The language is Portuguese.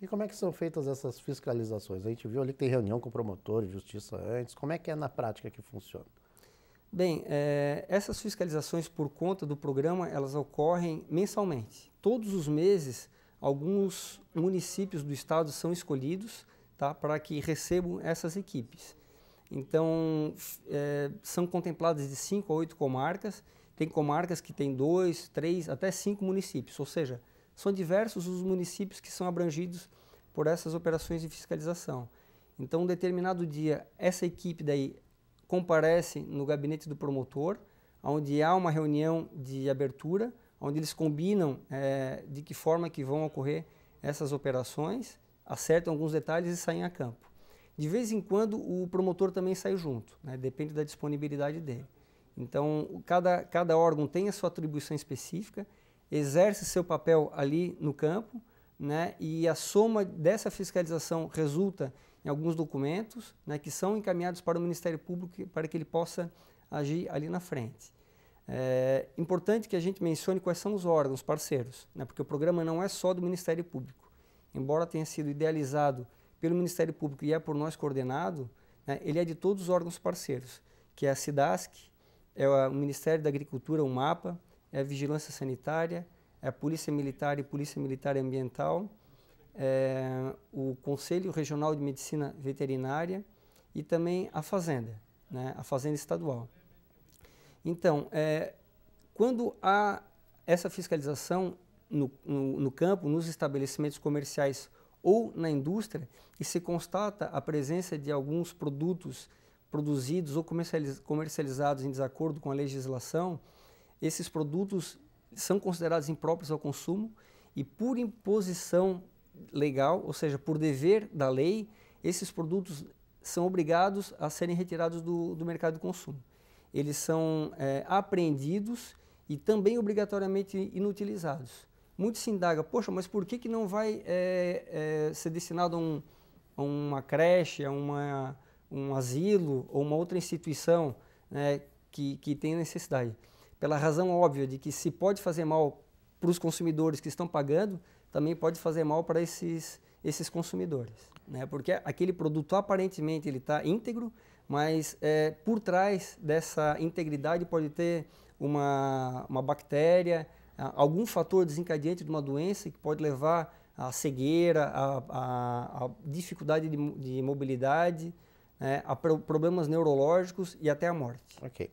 E como é que são feitas essas fiscalizações? A gente viu ali que tem reunião com o promotor de justiça antes. Como é que é na prática que funciona? Bem, é, essas fiscalizações por conta do programa, elas ocorrem mensalmente. Todos os meses, alguns municípios do estado são escolhidos tá, para que recebam essas equipes. Então, é, são contempladas de cinco a oito comarcas. Tem comarcas que têm dois, três, até cinco municípios, ou seja, são diversos os municípios que são abrangidos por essas operações de fiscalização. Então, um determinado dia, essa equipe daí comparece no gabinete do promotor, onde há uma reunião de abertura, onde eles combinam é, de que forma que vão ocorrer essas operações, acertam alguns detalhes e saem a campo. De vez em quando, o promotor também sai junto, né? depende da disponibilidade dele. Então, cada, cada órgão tem a sua atribuição específica exerce seu papel ali no campo, né, e a soma dessa fiscalização resulta em alguns documentos né, que são encaminhados para o Ministério Público para que ele possa agir ali na frente. É importante que a gente mencione quais são os órgãos parceiros, né, porque o programa não é só do Ministério Público. Embora tenha sido idealizado pelo Ministério Público e é por nós coordenado, né, ele é de todos os órgãos parceiros, que é a SIDASC, é o Ministério da Agricultura, o MAPA, é a vigilância sanitária, é a polícia militar e polícia militar ambiental, é o Conselho Regional de Medicina Veterinária e também a Fazenda, né, a Fazenda Estadual. Então, é, quando há essa fiscalização no, no, no campo, nos estabelecimentos comerciais ou na indústria, e se constata a presença de alguns produtos produzidos ou comercializados em desacordo com a legislação, esses produtos são considerados impróprios ao consumo e por imposição legal, ou seja, por dever da lei, esses produtos são obrigados a serem retirados do, do mercado de consumo. Eles são é, apreendidos e também obrigatoriamente inutilizados. Muito se indaga, poxa, mas por que, que não vai é, é, ser destinado a, um, a, uma creche, a uma, um asilo ou uma outra instituição né, que, que tem necessidade? pela razão óbvia de que se pode fazer mal para os consumidores que estão pagando, também pode fazer mal para esses, esses consumidores. Né? Porque aquele produto aparentemente ele está íntegro, mas é, por trás dessa integridade pode ter uma, uma bactéria, algum fator desencadeante de uma doença que pode levar à cegueira, à, à, à dificuldade de, de mobilidade, né? a pro, problemas neurológicos e até a morte. Ok.